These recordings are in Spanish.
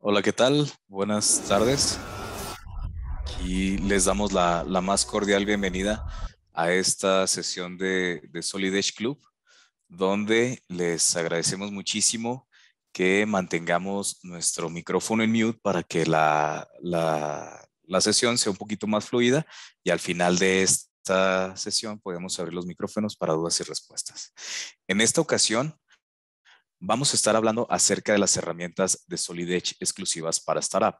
Hola, ¿qué tal? Buenas tardes. y les damos la, más cordial bienvenida a esta sesión de, de Solid Club, donde les agradecemos muchísimo que mantengamos nuestro micrófono en mute para que la, la, la, sesión sea un poquito más fluida y al final de esta esta sesión podemos abrir los micrófonos para dudas y respuestas. En esta ocasión, vamos a estar hablando acerca de las herramientas de Solid Edge exclusivas para Startup.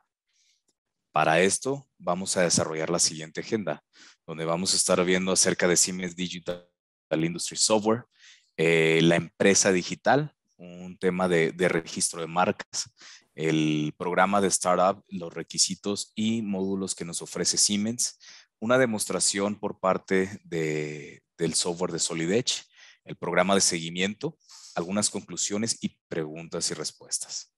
Para esto, vamos a desarrollar la siguiente agenda, donde vamos a estar viendo acerca de Siemens Digital Industry Software, eh, la empresa digital, un tema de, de registro de marcas, el programa de Startup, los requisitos y módulos que nos ofrece Siemens, una demostración por parte del software de SolidEdge, el programa de seguimiento, algunas conclusiones y preguntas y respuestas.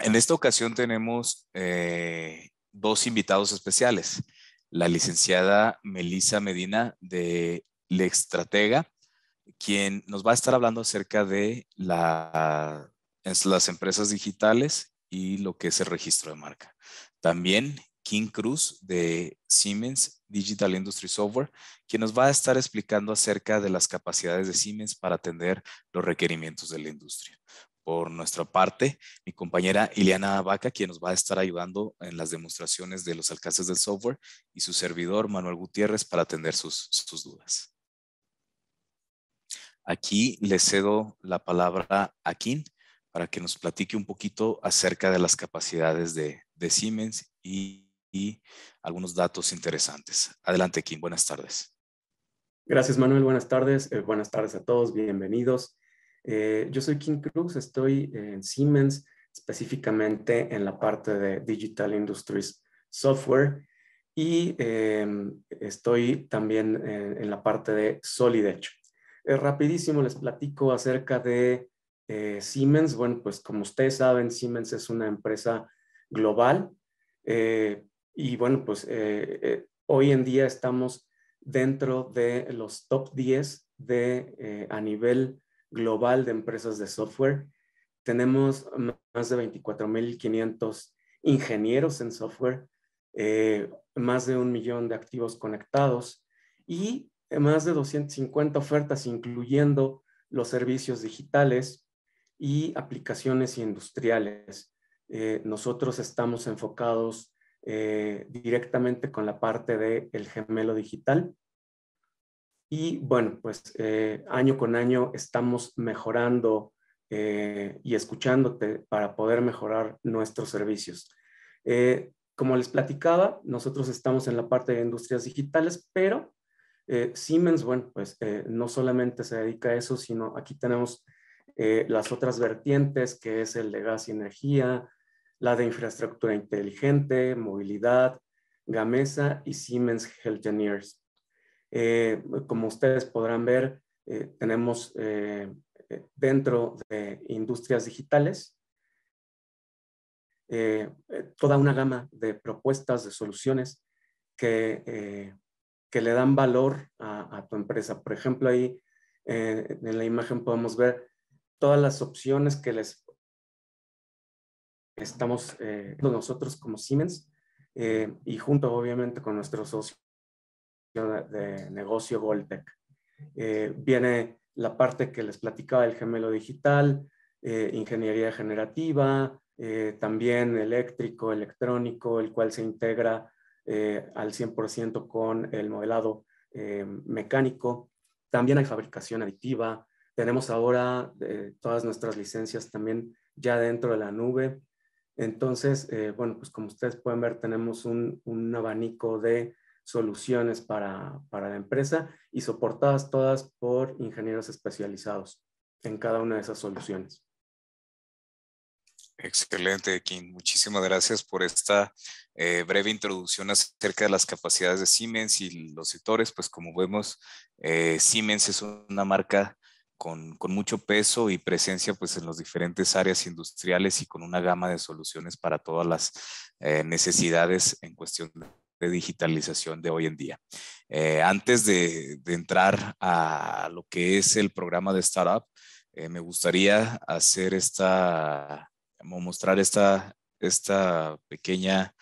En esta ocasión tenemos eh, dos invitados especiales. La licenciada Melissa Medina de Lextratega, quien nos va a estar hablando acerca de las empresas digitales y lo que es el registro de marca. También King Cruz de Siemens Digital Industry Software, quien nos va a estar explicando acerca de las capacidades de Siemens para atender los requerimientos de la industria. Por nuestra parte, mi compañera Ileana Vaca, quien nos va a estar ayudando en las demostraciones de los alcances del software, y su servidor Manuel Gutiérrez para atender sus, dudas. Aquí le cedo la palabra a Kim para que nos platique un poquito acerca de las capacidades de, de Siemens y y algunos datos interesantes. Adelante, Kim. Buenas tardes. Gracias, Manuel. Buenas tardes. Eh, buenas tardes a todos. Bienvenidos. Eh, yo soy Kim Cruz. Estoy en Siemens, específicamente en la parte de Digital Industries Software. Y em, estoy también eh, en, la parte de Solid Edge. rapidísimo les platico acerca de Siemens. Bueno, pues como ustedes saben, Siemens es una empresa global y bueno, pues eh, eh, hoy en día estamos dentro de los top 10 de, eh, a nivel global de empresas de software. Tenemos más de 24.500 ingenieros en software, más de un millón de activos conectados y más de 250 ofertas, incluyendo los servicios digitales y aplicaciones industriales. nosotros estamos enfocados eh, directamente con la parte del gemelo digital. Y bueno, pues eh, año con año estamos mejorando eh, y escuchándote para poder mejorar nuestros servicios. como les platicaba, nosotros estamos en la parte de industrias digitales, pero Siemens, bueno, pues no solamente se dedica a eso, sino aquí tenemos las otras vertientes, que es el de gas y energía, la de infraestructura inteligente, movilidad, Gamesa y Siemens Health Engineers. Eh, como ustedes podrán ver, eh, tenemos eh, dentro de industrias digitales toda una gama de propuestas, de soluciones que, que le dan valor a, a, tu empresa. Por ejemplo, ahí en la imagen podemos ver todas las opciones que les estamos eh, pues, nosotros como Siemens eh, y junto obviamente con nuestro socio de, negocio Goltec. Eh, viene la parte que les platicaba del gemelo digital, ingeniería generativa, también eléctrico, electrónico, el cual se integra al 100% con el modelado mecánico. También hay fabricación aditiva. Tenemos ahora todas nuestras licencias también ya dentro de la nube. Entonces, eh, bueno, pues como ustedes pueden ver, tenemos un, abanico de soluciones para, la empresa y soportadas todas por ingenieros especializados en cada una de esas soluciones. Excelente, Kim. Muchísimas gracias por esta eh, breve introducción acerca de las capacidades de Siemens y los sectores. Pues como vemos, eh, Siemens es una marca con, mucho peso y presencia pues, en las diferentes áreas industriales y con una gama de soluciones para todas las eh, necesidades en cuestión de digitalización de hoy en día. Eh, antes de, entrar a lo que es el programa de Startup, eh, me gustaría hacer esta, mostrar esta, esta pequeña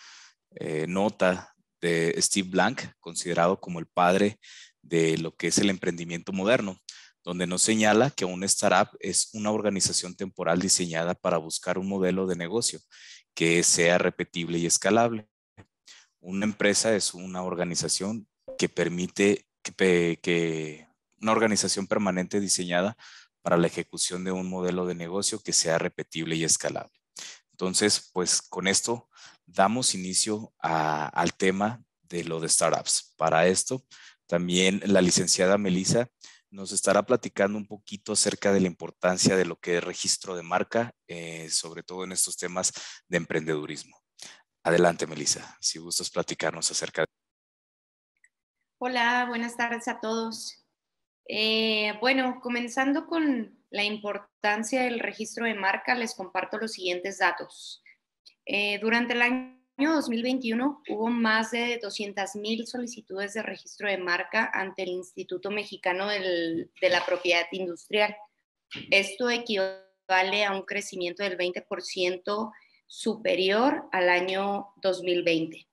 nota de Steve Blank, considerado como el padre de lo que es el emprendimiento moderno donde nos señala que una startup es una organización temporal diseñada para buscar un modelo de negocio que sea repetible y escalable. Una empresa es una organización que permite que, una organización permanente diseñada para la ejecución de un modelo de negocio que sea repetible y escalable. Entonces, pues con esto damos inicio al tema de lo de startups. Para esto, también la licenciada Melissa nos estará platicando un poquito acerca de la importancia de lo que es registro de marca, eh, sobre todo en estos temas de emprendedurismo. Adelante, Melissa, si gustas platicarnos acerca de... Hola, buenas tardes a todos. Eh, bueno, comenzando con la importancia del registro de marca, les comparto los siguientes datos. Eh, durante el año 2021 hubo más de 200.000 solicitudes de registro de marca ante el Instituto Mexicano de la Propiedad Industrial. Esto equivale a un crecimiento del 20% superior al año 2020,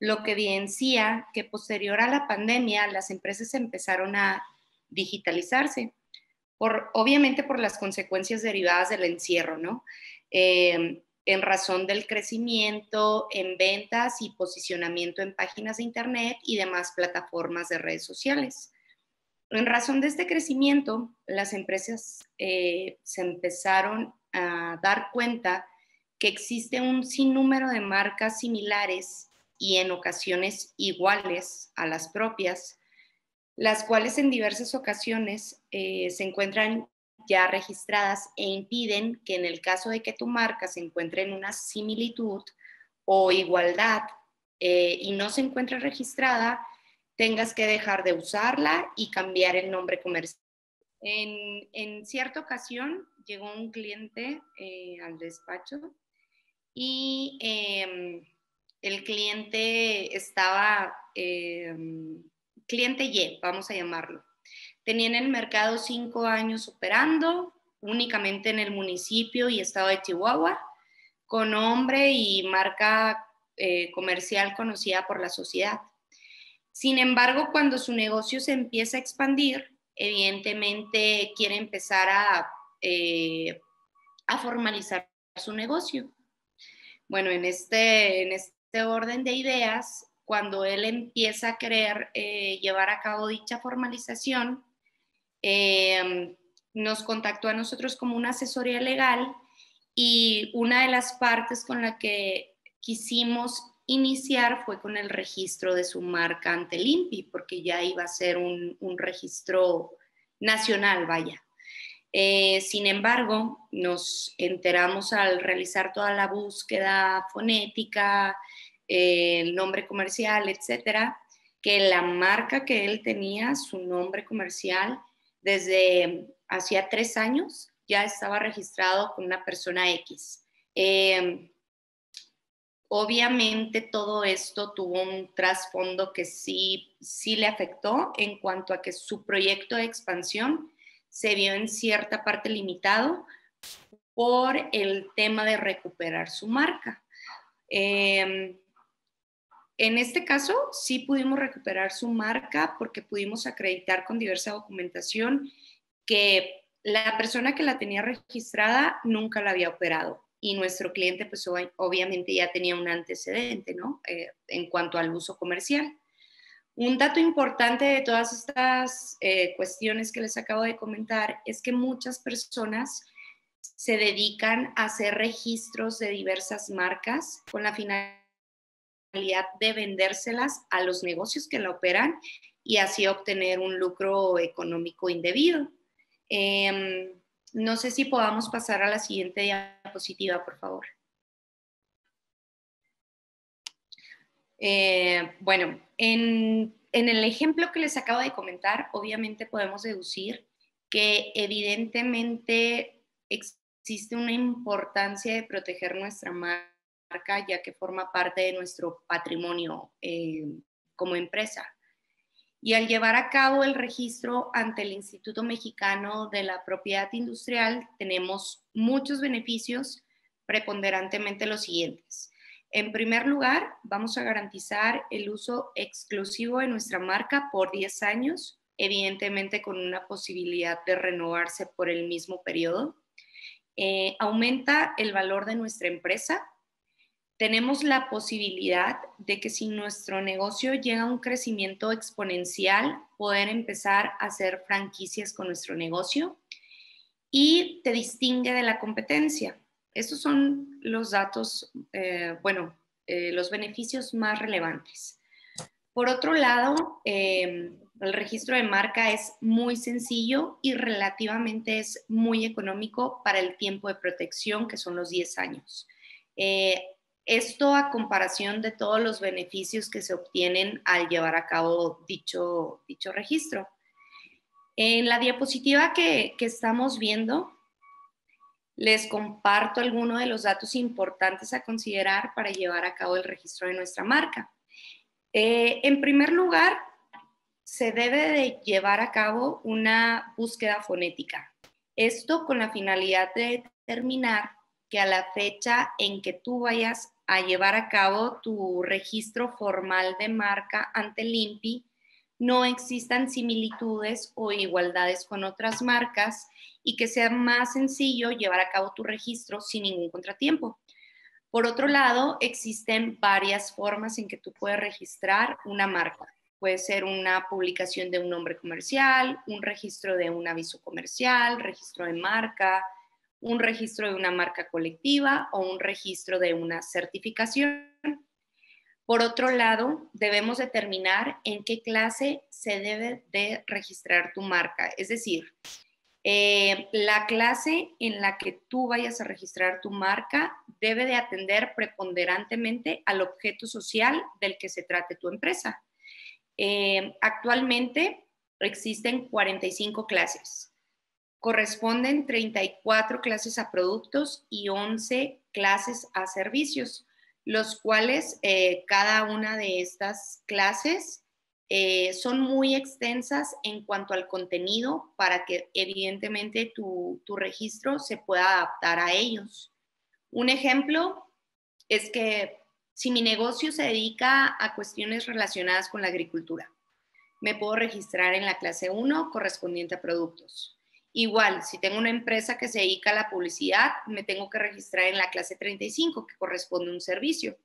lo que evidencia que posterior a la pandemia las empresas empezaron a digitalizarse, por, obviamente por las consecuencias derivadas del encierro, ¿no? Eh, en razón del crecimiento en ventas y posicionamiento en páginas de Internet y demás plataformas de redes sociales. En razón de este crecimiento, las empresas eh, se empezaron a dar cuenta que existe un sinnúmero de marcas similares y en ocasiones iguales a las propias, las cuales en diversas ocasiones eh, se encuentran ya registradas e impiden que en el caso de que tu marca se encuentre en una similitud o igualdad eh, y no se encuentre registrada, tengas que dejar de usarla y cambiar el nombre comercial. En, cierta ocasión llegó un cliente eh, al despacho y em, el cliente estaba, em, cliente Y, vamos a llamarlo Tenía en el mercado cinco años operando, únicamente en el municipio y estado de Chihuahua, con nombre y marca eh, comercial conocida por la sociedad. Sin embargo, cuando su negocio se empieza a expandir, evidentemente quiere empezar a, eh, formalizar su negocio. Bueno, en este, en este orden de ideas, cuando él empieza a querer eh, llevar a cabo dicha formalización, Em, nos contactó a nosotros como una asesoría legal y una de las partes con la que quisimos iniciar fue con el registro de su marca ante el porque ya iba a ser un, registro nacional, vaya. Eh, sin embargo, nos enteramos al realizar toda la búsqueda fonética, eh, el nombre comercial, etcétera, que la marca que él tenía, su nombre comercial, desde hacía tres años ya estaba registrado con una persona X. Eh, obviamente todo esto tuvo un trasfondo que sí, sí le afectó en cuanto a que su proyecto de expansión se vio en cierta parte limitado por el tema de recuperar su marca. Eh, en este caso, sí pudimos recuperar su marca porque pudimos acreditar con diversa documentación que la persona que la tenía registrada nunca la había operado y nuestro cliente pues obviamente ya tenía un antecedente, ¿no? Eh, en cuanto al uso comercial. Un dato importante de todas estas eh, cuestiones que les acabo de comentar es que muchas personas se dedican a hacer registros de diversas marcas con la finalidad de vendérselas a los negocios que la operan y así obtener un lucro económico indebido. Em, no sé si podamos pasar a la siguiente diapositiva, por favor. Eh, bueno, en, en el ejemplo que les acabo de comentar, obviamente podemos deducir que evidentemente existe una importancia de proteger nuestra marca marca, ya que forma parte de nuestro patrimonio eh, como empresa. Y al llevar a cabo el registro ante el Instituto Mexicano de la Propiedad Industrial, tenemos muchos beneficios, preponderantemente los siguientes. En primer lugar, vamos a garantizar el uso exclusivo de nuestra marca por 10 años, evidentemente con una posibilidad de renovarse por el mismo periodo. Eh, aumenta el valor de nuestra empresa tenemos la posibilidad de que si nuestro negocio llega a un crecimiento exponencial, poder empezar a hacer franquicias con nuestro negocio y te distingue de la competencia. Estos son los datos, eh, bueno, eh, los beneficios más relevantes. Por otro lado, eh, el registro de marca es muy sencillo y relativamente es muy económico para el tiempo de protección, que son los 10 años. Esto a comparación de todos los beneficios que se obtienen al llevar a cabo dicho, dicho registro. En la diapositiva que, que estamos viendo, les comparto algunos de los datos importantes a considerar para llevar a cabo el registro de nuestra marca. Eh, en primer lugar, se debe de llevar a cabo una búsqueda fonética. Esto con la finalidad de determinar que a la fecha en que tú vayas a llevar a cabo tu registro formal de marca ante el no existan similitudes o igualdades con otras marcas y que sea más sencillo llevar a cabo tu registro sin ningún contratiempo. Por otro lado, existen varias formas en que tú puedes registrar una marca. Puede ser una publicación de un nombre comercial, un registro de un aviso comercial, registro de marca, un registro de una marca colectiva o un registro de una certificación. Por otro lado, debemos determinar en qué clase se debe de registrar tu marca, es decir, eh, la clase en la que tú vayas a registrar tu marca debe de atender preponderantemente al objeto social del que se trate tu empresa. Eh, actualmente existen 45 clases corresponden 34 clases a productos y 11 clases a servicios, los cuales eh, cada una de estas clases eh, son muy extensas en cuanto al contenido para que evidentemente tu, tu, registro se pueda adaptar a ellos. Un ejemplo es que si mi negocio se dedica a cuestiones relacionadas con la agricultura, me puedo registrar en la clase 1 correspondiente a productos. Igual, si tengo una empresa que se dedica a la publicidad, me tengo que registrar en la clase 35, que corresponde a un servicio.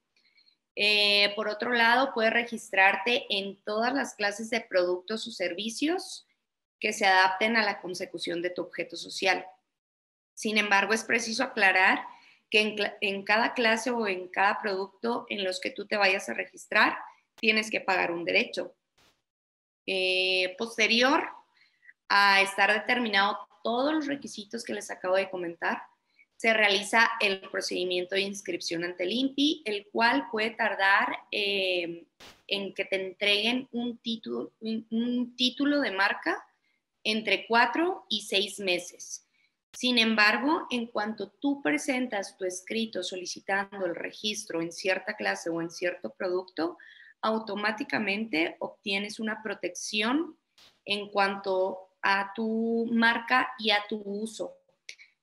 Eh, por otro lado, puedes registrarte en todas las clases de productos o servicios que se adapten a la consecución de tu objeto social. Sin embargo, es preciso aclarar que en, cada clase o en cada producto en los que tú te vayas a registrar, tienes que pagar un derecho. Eh, posterior, a estar determinado todos los requisitos que les acabo de comentar, se realiza el procedimiento de inscripción ante el INPI, el cual puede tardar em, en que te entreguen un título, un título de marca entre cuatro y seis meses. Sin embargo, en cuanto tú presentas tu escrito solicitando el registro en cierta clase o en cierto producto, automáticamente obtienes una protección en cuanto a tu marca y a tu uso.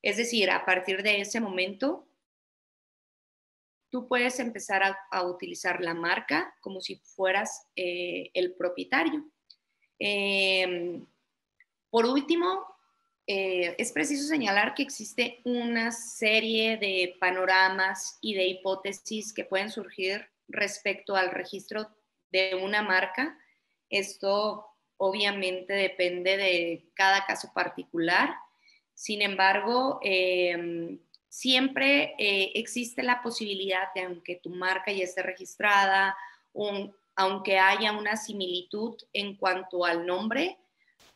Es decir, a partir de ese momento, tú puedes empezar a, utilizar la marca como si fueras eh, el propietario. Em, por último, eh, es preciso señalar que existe una serie de panoramas y de hipótesis que pueden surgir respecto al registro de una marca. Esto obviamente depende de cada caso particular. Sin embargo, em, siempre eh, existe la posibilidad de, aunque tu marca ya esté registrada, aunque haya una similitud en cuanto al nombre,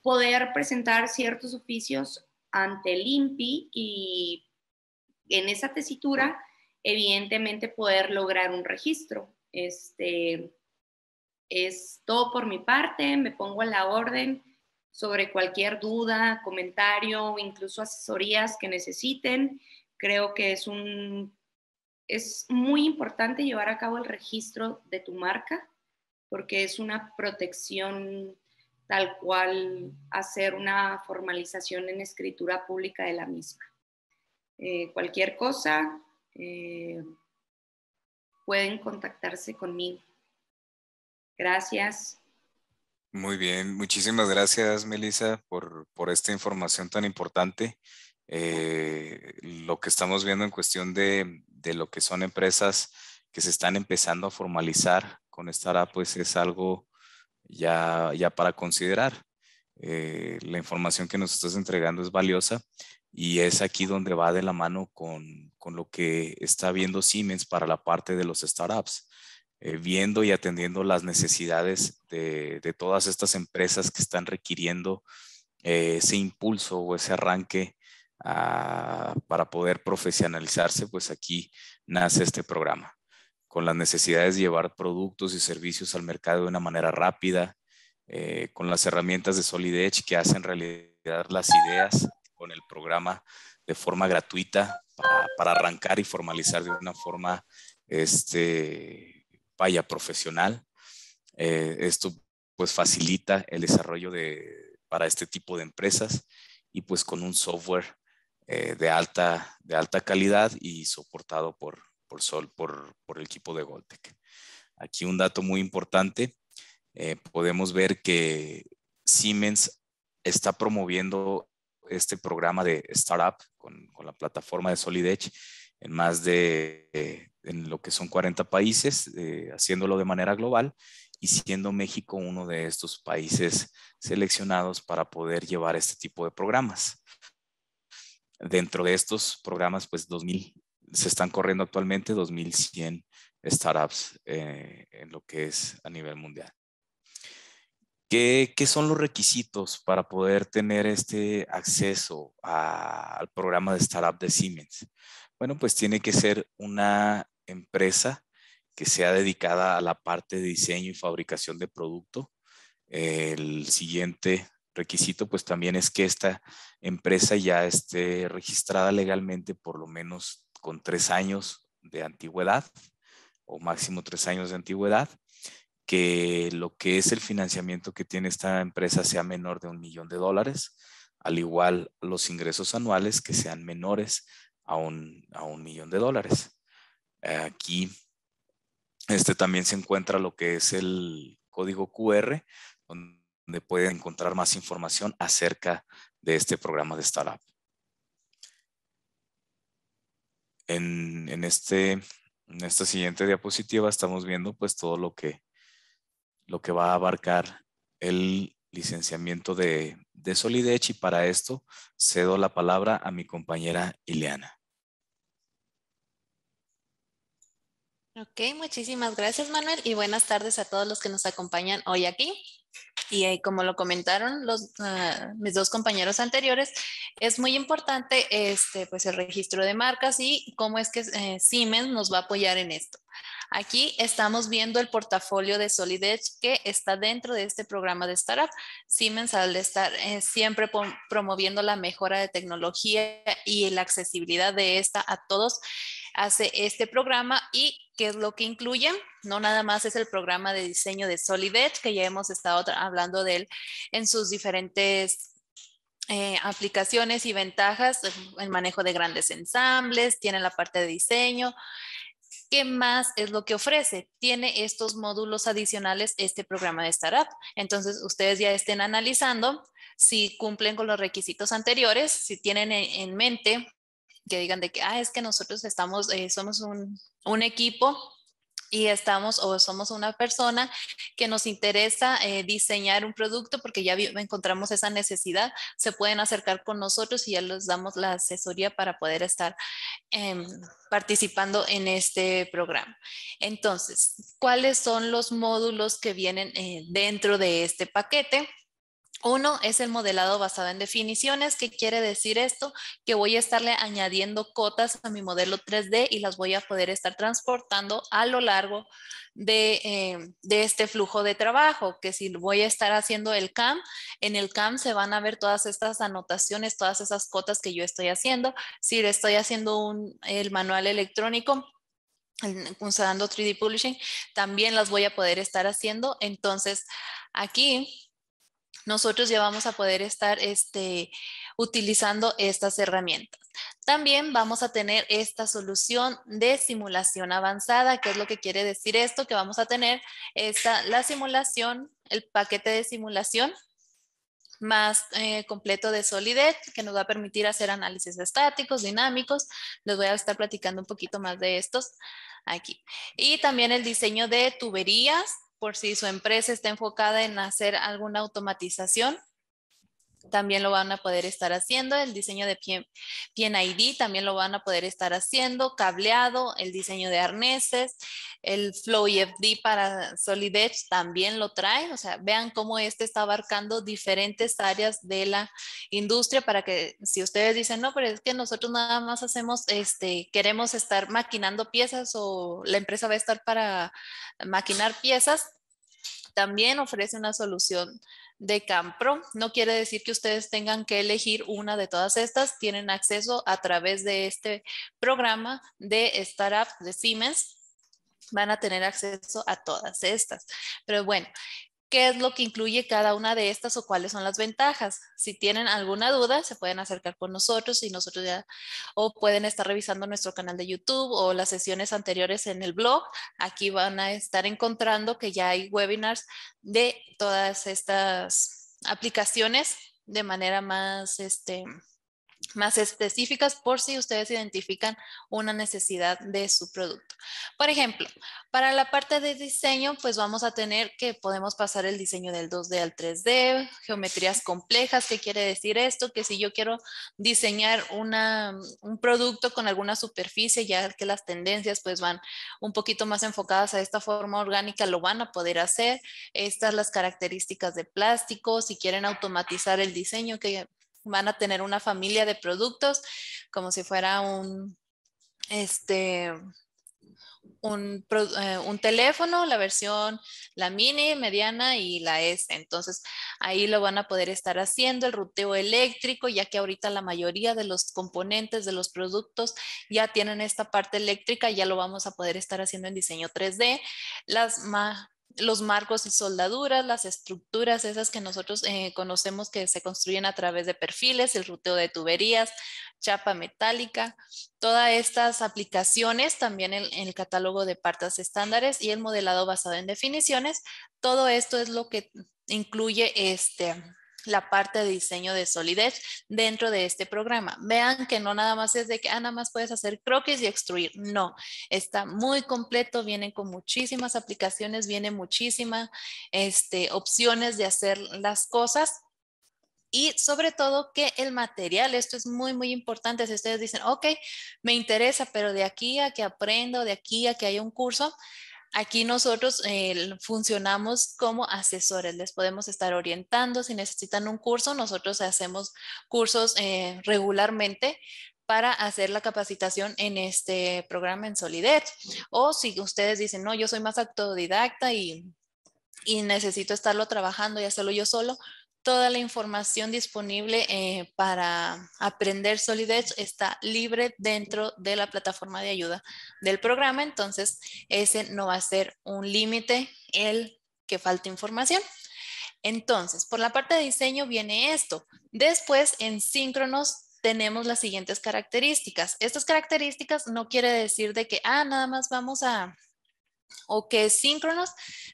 poder presentar ciertos oficios ante el INPI y en esa tesitura, evidentemente, poder lograr un registro. Este, es todo por mi parte, me pongo a la orden sobre cualquier duda, comentario, o incluso asesorías que necesiten. Creo que es, un, es muy importante llevar a cabo el registro de tu marca porque es una protección tal cual hacer una formalización en escritura pública de la misma. Eh, cualquier cosa, eh, pueden contactarse conmigo. Gracias. Muy bien, muchísimas gracias, Melissa, por, esta información tan importante. Eh, lo que estamos viendo en cuestión de, lo que son empresas que se están empezando a formalizar con Startups pues, es algo ya, ya para considerar. Eh, la información que nos estás entregando es valiosa y es aquí donde va de la mano con, con lo que está viendo Siemens para la parte de los startups. Eh, viendo y atendiendo las necesidades de, todas estas empresas que están requiriendo eh, ese impulso o ese arranque ah, para poder profesionalizarse, pues aquí nace este programa, con las necesidades de llevar productos y servicios al mercado de una manera rápida, eh, con las herramientas de Solid Edge que hacen realidad las ideas con el programa de forma gratuita para, para arrancar y formalizar de una forma este, vaya profesional. Eh, esto pues facilita el desarrollo de, para este tipo de empresas y pues con un software eh, de, alta, de alta calidad y soportado por, por Sol, por, el equipo de Goltec. Aquí un dato muy importante, eh, podemos ver que Siemens está promoviendo este programa de startup con, con la plataforma de SolidEdge en más de en lo que son 40 países, eh, haciéndolo de manera global y siendo México uno de estos países seleccionados para poder llevar este tipo de programas. Dentro de estos programas, pues 2000, se están corriendo actualmente 2100 startups eh, en lo que es a nivel mundial. ¿Qué, son los requisitos para poder tener este acceso al programa de startup de Siemens? Bueno, pues tiene que ser una empresa que sea dedicada a la parte de diseño y fabricación de producto. El siguiente requisito pues también es que esta empresa ya esté registrada legalmente por lo menos con tres años de antigüedad o máximo tres años de antigüedad, que lo que es el financiamiento que tiene esta empresa sea menor de un millón de dólares, al igual los ingresos anuales que sean menores a un, millón de dólares. Aquí este, también se encuentra lo que es el código QR, donde pueden encontrar más información acerca de este programa de startup. En, este, en esta siguiente diapositiva estamos viendo pues todo lo que, lo que va a abarcar el licenciamiento de, de Solidech y para esto cedo la palabra a mi compañera Ileana. Ok, muchísimas gracias Manuel y buenas tardes a todos los que nos acompañan hoy aquí. Y eh, como lo comentaron los, ah, mis dos compañeros anteriores, es muy importante este, pues el registro de marcas y cómo es que eh, Siemens nos va a apoyar en esto. Aquí estamos viendo el portafolio de Solid que está dentro de este programa de startup. Siemens al estar eh, siempre promoviendo la mejora de tecnología y la accesibilidad de esta a todos, hace este programa y qué es lo que incluye. No nada más es el programa de diseño de Solivet, que ya hemos estado hablando de él en sus diferentes eh, aplicaciones y ventajas, pues, el manejo de grandes ensambles, tiene la parte de diseño. ¿Qué más es lo que ofrece? Tiene estos módulos adicionales este programa de startup. Entonces, ustedes ya estén analizando si cumplen con los requisitos anteriores, si tienen e-, en mente que digan de que, ah, es que nosotros estamos, eh, somos un, equipo y estamos o somos una persona que nos interesa eh, diseñar un producto porque ya encontramos esa necesidad, se pueden acercar con nosotros y ya les damos la asesoría para poder estar em, participando en este programa. Entonces, ¿cuáles son los módulos que vienen eh, dentro de este paquete? Uno es el modelado basado en definiciones. ¿Qué quiere decir esto? Que voy a estarle añadiendo cotas a mi modelo 3D y las voy a poder estar transportando a lo largo em, de, este flujo de trabajo, que si voy a estar haciendo el CAM, en el CAM se van a ver todas estas anotaciones, todas esas cotas que yo estoy haciendo. Si le estoy haciendo el manual electrónico, usando 3D Publishing, también las voy a poder estar haciendo. Entonces, aquí nosotros ya vamos a poder estar este, utilizando estas herramientas. También vamos a tener esta solución de simulación avanzada, que es lo que quiere decir esto, que vamos a tener esta, la simulación, el paquete de simulación más eh, completo de Edge, que nos va a permitir hacer análisis estáticos, dinámicos. Les voy a estar platicando un poquito más de estos aquí. Y también el diseño de tuberías, por si su empresa está enfocada en hacer alguna automatización, también lo van a poder estar haciendo, el diseño de pin ID también lo van a poder estar haciendo, cableado, el diseño de arneses, el Flow EFD para Solid Edge también lo trae, o sea, vean cómo este está abarcando diferentes áreas de la industria para que si ustedes dicen, no, pero es que nosotros nada más hacemos, este, queremos estar maquinando piezas o la empresa va a estar para maquinar piezas, también ofrece una solución de Campro. No quiere decir que ustedes tengan que elegir una de todas estas, tienen acceso a través de este programa de startups de Siemens van a tener acceso a todas estas. Pero bueno, qué es lo que incluye cada una de estas o cuáles son las ventajas. Si tienen alguna duda, se pueden acercar con nosotros y nosotros ya, o pueden estar revisando nuestro canal de YouTube o las sesiones anteriores en el blog. Aquí van a estar encontrando que ya hay webinars de todas estas aplicaciones de manera más, este, más específicas por si ustedes identifican una necesidad de su producto. Por ejemplo, para la parte de diseño, pues vamos a tener que podemos pasar el diseño del 2D al 3D, geometrías complejas, ¿qué quiere decir esto? Que si yo quiero diseñar un producto con alguna superficie, ya que las tendencias pues van un poquito más enfocadas a esta forma orgánica, lo van a poder hacer. Estas las características de plástico, si quieren automatizar el diseño, que van a tener una familia de productos como si fuera un, este, eh, un, teléfono, la versión, la mini, mediana y la S. Entonces, ahí lo van a poder estar haciendo, el ruteo eléctrico, ya que ahorita la mayoría de los componentes de los productos ya tienen esta parte eléctrica, ya lo vamos a poder estar haciendo en diseño 3D. Las, ma los marcos y soldaduras, las estructuras, esas que nosotros eh, conocemos que se construyen a través de perfiles, el ruteo de tuberías, chapa metálica, todas estas aplicaciones, también el catálogo de partes estándares y el modelado basado en definiciones, todo esto es lo que incluye este, la parte de diseño de solidez dentro de este programa. Vean que no nada más es de que ah, nada más puedes hacer croquis y extruir. No, está muy completo, vienen con muchísimas aplicaciones, viene muchísimas este, opciones de hacer las cosas y sobre todo que el material, esto es muy, muy importante. Si ustedes dicen, ok, me interesa, pero de aquí a que aprendo, de aquí a que haya un curso, Aquí nosotros eh, funcionamos como asesores, les podemos estar orientando. Si necesitan un curso, nosotros hacemos cursos eh, regularmente para hacer la capacitación en este programa en Solidez. O si ustedes dicen, no, yo soy más autodidacta y, y necesito estarlo trabajando y hacerlo yo solo, toda la información disponible eh, para aprender Edge está libre dentro de la plataforma de ayuda del programa, entonces ese no va a ser un límite el que falta información. Entonces, por la parte de diseño viene esto. Después, en síncronos, tenemos las siguientes características. Estas características no quiere decir de que, ah, nada más vamos a o que síncronos,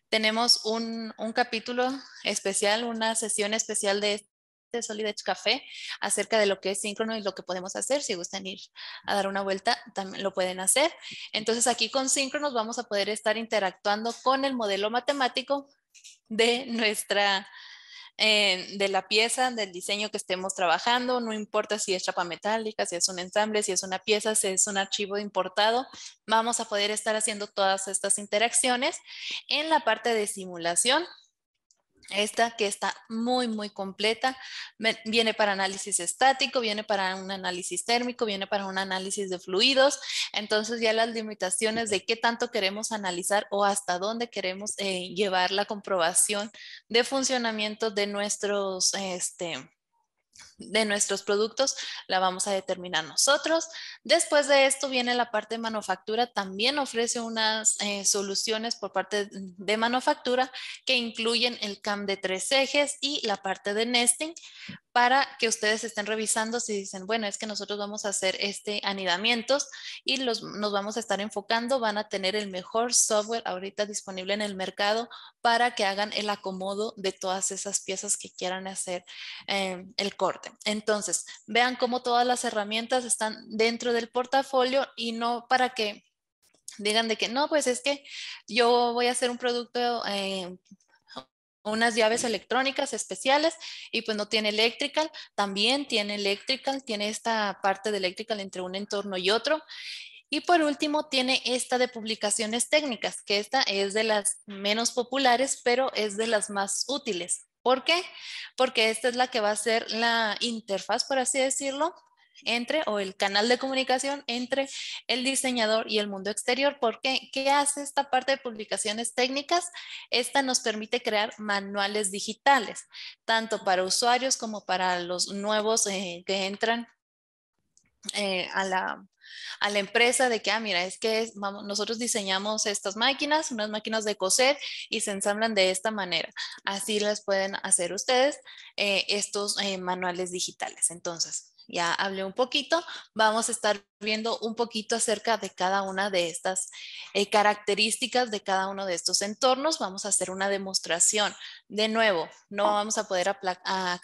tenemos un, capítulo especial, una sesión especial de de este Solid Edge Café acerca de lo que es síncrono y lo que podemos hacer. Si gustan ir a dar una vuelta, también lo pueden hacer. Entonces aquí con síncronos vamos a poder estar interactuando con el modelo matemático de nuestra eh, de la pieza, del diseño que estemos trabajando, no importa si es chapa metálica, si es un ensamble, si es una pieza, si es un archivo importado, vamos a poder estar haciendo todas estas interacciones. En la parte de simulación, esta que está muy, muy completa, viene para análisis estático, viene para un análisis térmico, viene para un análisis de fluidos. Entonces ya las limitaciones de qué tanto queremos analizar o hasta dónde queremos eh, llevar la comprobación de funcionamiento de nuestros este, de nuestros productos la vamos a determinar nosotros. Después de esto viene la parte de manufactura, también ofrece unas eh, soluciones por parte de manufactura que incluyen el CAM de tres ejes y la parte de nesting para que ustedes estén revisando si dicen, bueno, es que nosotros vamos a hacer este anidamientos y nos vamos a estar enfocando, van a tener el mejor software ahorita disponible en el mercado para que hagan el acomodo de todas esas piezas que quieran hacer eh, el corte. Entonces, vean cómo todas las herramientas están dentro del portafolio y no para que digan de que no, pues es que yo voy a hacer un producto, eh, unas llaves electrónicas especiales y pues no tiene electrical, también tiene electrical, tiene esta parte de electrical entre un entorno y otro. Y por último, tiene esta de publicaciones técnicas, que esta es de las menos populares, pero es de las más útiles. ¿Por qué? Porque esta es la que va a ser la interfaz, por así decirlo, entre o el canal de comunicación entre el diseñador y el mundo exterior. ¿Por qué? hace esta parte de publicaciones técnicas? Esta nos permite crear manuales digitales, tanto para usuarios como para los nuevos eh, que entran eh, a la a la empresa de que, ah, mira, es que nosotros diseñamos estas máquinas, unas máquinas de coser y se ensamblan de esta manera. Así las pueden hacer ustedes eh, estos eh, manuales digitales. Entonces, ya hablé un poquito, vamos a estar viendo un poquito acerca de cada una de estas eh, características de cada uno de estos entornos. Vamos a hacer una demostración. De nuevo, no vamos a poder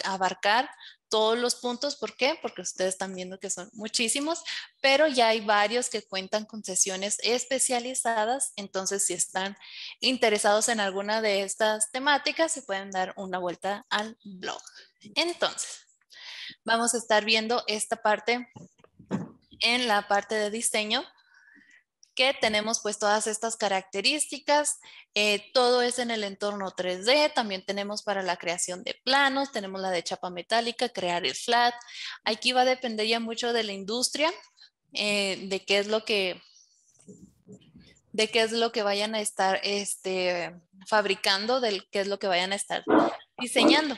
abarcar todos los puntos. ¿Por qué? Porque ustedes están viendo que son muchísimos, pero ya hay varios que cuentan con sesiones especializadas. Entonces, si están interesados en alguna de estas temáticas, se pueden dar una vuelta al blog. Entonces, vamos a estar viendo esta parte en la parte de diseño que tenemos pues todas estas características. Eh, todo es en el entorno 3D, también tenemos para la creación de planos, tenemos la de chapa metálica, crear el flat. Aquí va a depender ya mucho de la industria, eh, de qué es lo que de qué es lo que vayan a estar este, fabricando, de qué es lo que vayan a estar diseñando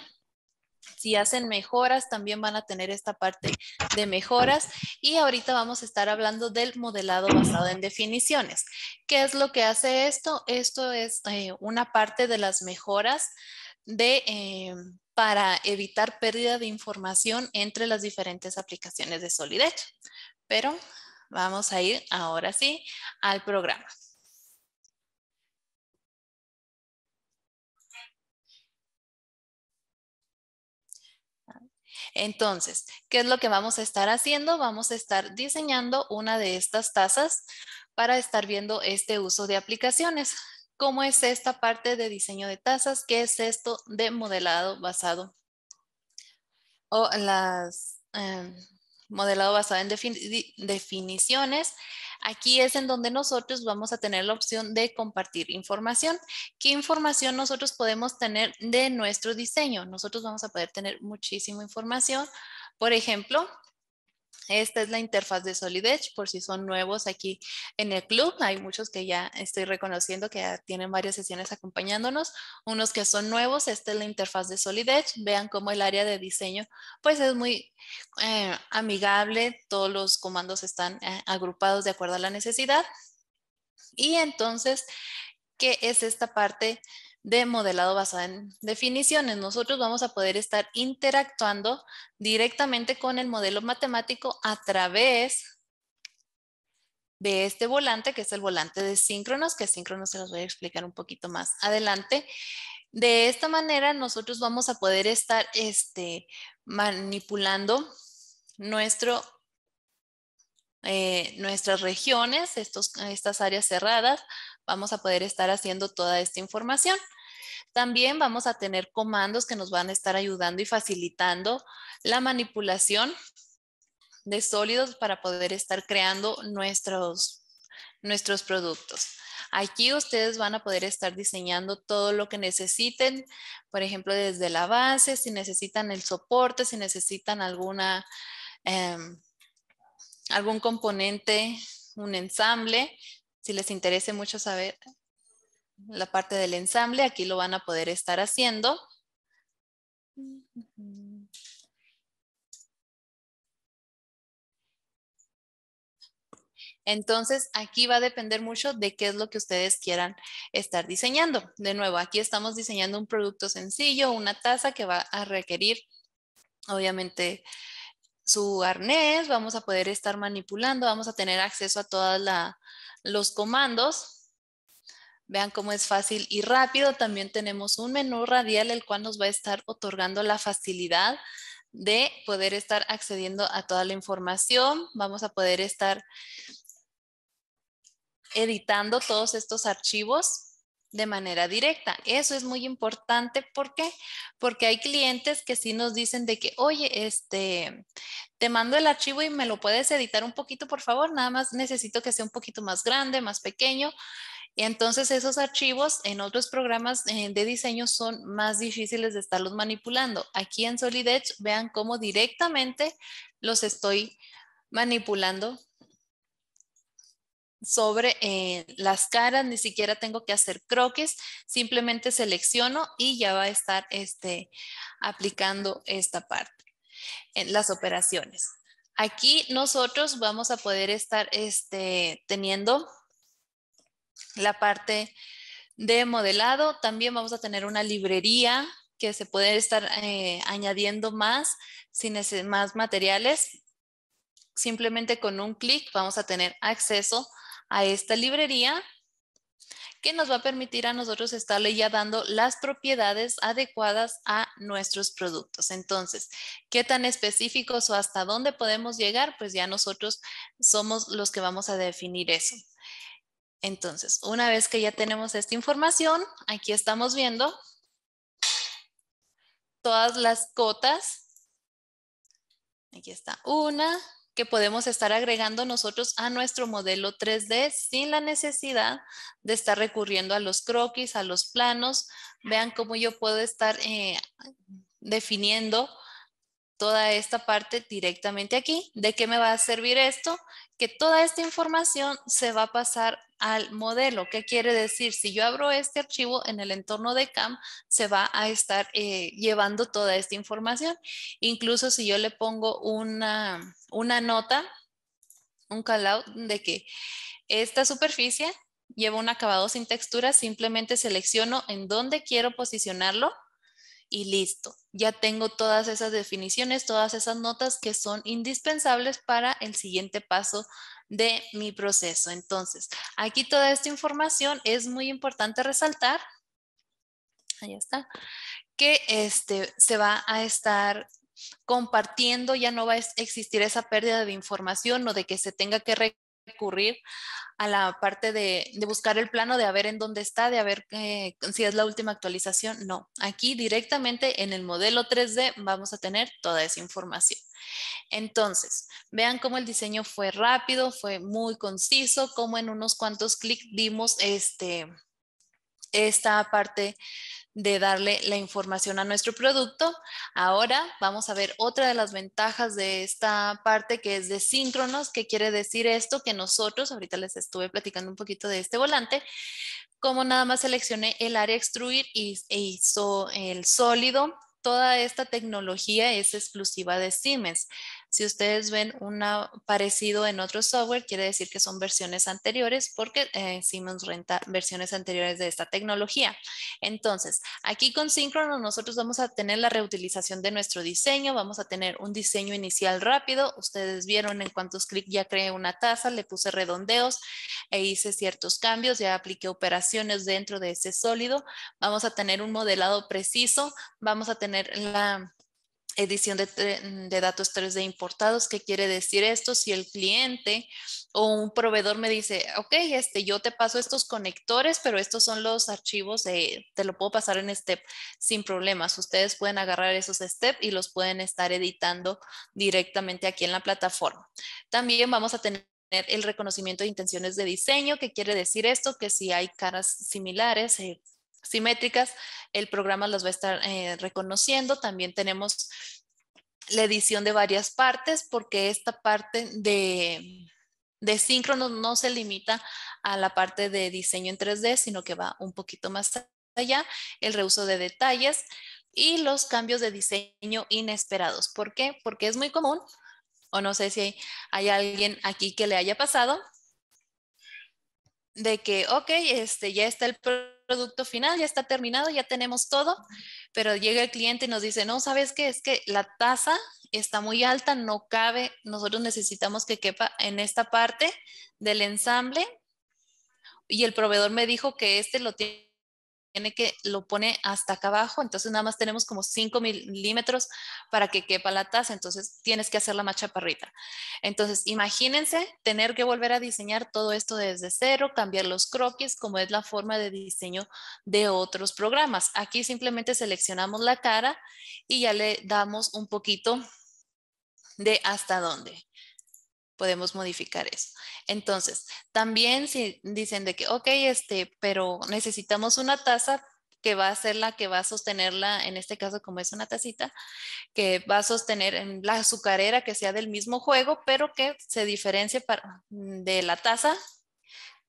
si hacen mejoras, también van a tener esta parte de mejoras. Y ahorita vamos a estar hablando del modelado basado en definiciones. ¿Qué es lo que hace esto? Esto es eh, una parte de las mejoras eh, para evitar pérdida de información entre las diferentes aplicaciones de Solid Pero vamos a ir ahora sí al programa. Entonces, ¿qué es lo que vamos a estar haciendo? Vamos a estar diseñando una de estas tazas para estar viendo este uso de aplicaciones. ¿Cómo es esta parte de diseño de tazas? ¿Qué es esto de modelado basado? O las... Em, modelado basado en definiciones. Aquí es en donde nosotros vamos a tener la opción de compartir información. ¿Qué información nosotros podemos tener de nuestro diseño? Nosotros vamos a poder tener muchísima información. Por ejemplo, esta es la interfaz de Solid Edge, por si son nuevos aquí en el club. Hay muchos que ya estoy reconociendo que tienen varias sesiones acompañándonos. Unos que son nuevos, esta es la interfaz de Solid Edge, Vean cómo el área de diseño pues es muy eh, amigable. Todos los comandos están eh, agrupados de acuerdo a la necesidad. Y entonces, ¿qué es esta parte de modelado basado en definiciones. Nosotros vamos a poder estar interactuando directamente con el modelo matemático a través de este volante, que es el volante de síncronos, que síncronos se los voy a explicar un poquito más adelante. De esta manera nosotros vamos a poder estar este, manipulando nuestro eh, nuestras regiones, estas áreas cerradas, vamos a poder estar haciendo toda esta información. También vamos a tener comandos que nos van a estar ayudando y facilitando la manipulación de sólidos para poder estar creando nuestros, nuestros productos. Aquí ustedes van a poder estar diseñando todo lo que necesiten, por ejemplo, desde la base, si necesitan el soporte, si necesitan alguna, em, algún componente, un ensamble, si les interese mucho saber la parte del ensamble, aquí lo van a poder estar haciendo. Entonces, aquí va a depender mucho de qué es lo que ustedes quieran estar diseñando. De nuevo, aquí estamos diseñando un producto sencillo, una taza que va a requerir, obviamente, su arnés, vamos a poder estar manipulando, vamos a tener acceso a todos los comandos. Vean cómo es fácil y rápido. También tenemos un menú radial el cual nos va a estar otorgando la facilidad de poder estar accediendo a toda la información. Vamos a poder estar editando todos estos archivos de manera directa. Eso es muy importante. ¿Por qué? Porque hay clientes que sí nos dicen de que, oye, este, te mando el archivo y me lo puedes editar un poquito, por favor. Nada más necesito que sea un poquito más grande, más pequeño. Y entonces esos archivos en otros programas eh, de diseño son más difíciles de estarlos manipulando. Aquí en Solid Edge, vean cómo directamente los estoy manipulando sobre eh, las caras, ni siquiera tengo que hacer croquis, simplemente selecciono y ya va a estar este, aplicando esta parte, en las operaciones. Aquí nosotros vamos a poder estar este, teniendo la parte de modelado, también vamos a tener una librería que se puede estar eh, añadiendo más, sin más materiales, simplemente con un clic vamos a tener acceso a esta librería que nos va a permitir a nosotros estarle ya dando las propiedades adecuadas a nuestros productos. Entonces, ¿qué tan específicos o hasta dónde podemos llegar? Pues ya nosotros somos los que vamos a definir eso. Entonces, una vez que ya tenemos esta información, aquí estamos viendo todas las cotas. Aquí está una, que podemos estar agregando nosotros a nuestro modelo 3D sin la necesidad de estar recurriendo a los croquis, a los planos. Vean cómo yo puedo estar eh, definiendo toda esta parte directamente aquí. ¿De qué me va a servir esto? Que toda esta información se va a pasar al modelo. ¿Qué quiere decir? Si yo abro este archivo en el entorno de CAM, se va a estar eh, llevando toda esta información. Incluso si yo le pongo una, una nota, un callout de que esta superficie lleva un acabado sin textura, simplemente selecciono en dónde quiero posicionarlo y listo. Ya tengo todas esas definiciones, todas esas notas que son indispensables para el siguiente paso de mi proceso. Entonces, aquí toda esta información es muy importante resaltar. Ahí está. Que este, se va a estar compartiendo, ya no va a existir esa pérdida de información o de que se tenga que recurrir a la parte de, buscar el plano, de ver en dónde está, de ver si es la última actualización. No, aquí directamente en el modelo 3D vamos a tener toda esa información. Entonces, vean cómo el diseño fue rápido, fue muy conciso, cómo en unos cuantos clics dimos este, esta parte de darle la información a nuestro producto. Ahora vamos a ver otra de las ventajas de esta parte que es de síncronos, que quiere decir esto que nosotros, ahorita les estuve platicando un poquito de este volante, como nada más seleccioné el área extruir y, e hizo el sólido, toda esta tecnología es exclusiva de Siemens. Si ustedes ven un parecido en otro software, quiere decir que son versiones anteriores porque eh, Siemens renta versiones anteriores de esta tecnología. Entonces, aquí con Synchronous nosotros vamos a tener la reutilización de nuestro diseño, vamos a tener un diseño inicial rápido. Ustedes vieron en cuántos clics ya creé una taza, le puse redondeos e hice ciertos cambios, ya apliqué operaciones dentro de ese sólido. Vamos a tener un modelado preciso, vamos a tener la edición de, mm, datos 3D importados. ¿Qué quiere decir esto? Si el cliente o un proveedor me dice, ok, este, yo te paso estos conectores, pero estos son los archivos, te lo puedo pasar en STEP sin problemas. Ustedes pueden agarrar esos STEP y los pueden estar editando directamente aquí en la plataforma. También vamos a tener el reconocimiento de intenciones de diseño, ¿qué quiere decir esto, que si hay caras similares, eh, simétricas, el programa las va a estar eh, reconociendo. También tenemos la edición de varias partes porque esta parte de, de no se limita a la parte de diseño en 3D, sino que va un poquito más allá, el reuso de detalles y los cambios de diseño inesperados. ¿Por qué? Porque es muy común, o no sé si hay alguien aquí que le haya pasado, de que, ok, este, ya está el producto final, ya está terminado, ya tenemos todo, pero llega el cliente y nos dice, no, ¿sabes qué? Es que la tasa está muy alta, no cabe, nosotros necesitamos que quepa en esta parte del ensamble y el proveedor me dijo que este lo tiene tiene que, lo pone hasta acá abajo, entonces nada más tenemos como 5 milímetros para que quepa la taza, entonces tienes que la la chaparrita. Entonces imagínense tener que volver a diseñar todo esto desde cero, cambiar los croquis, como es la forma de diseño de otros programas. Aquí simplemente seleccionamos la cara y ya le damos un poquito de hasta dónde podemos modificar eso. Entonces, también si dicen de que, ok, este, pero necesitamos una taza que va a ser la que va a sostenerla, en este caso como es una tacita, que va a sostener en la azucarera que sea del mismo juego, pero que se diferencie mm, de la taza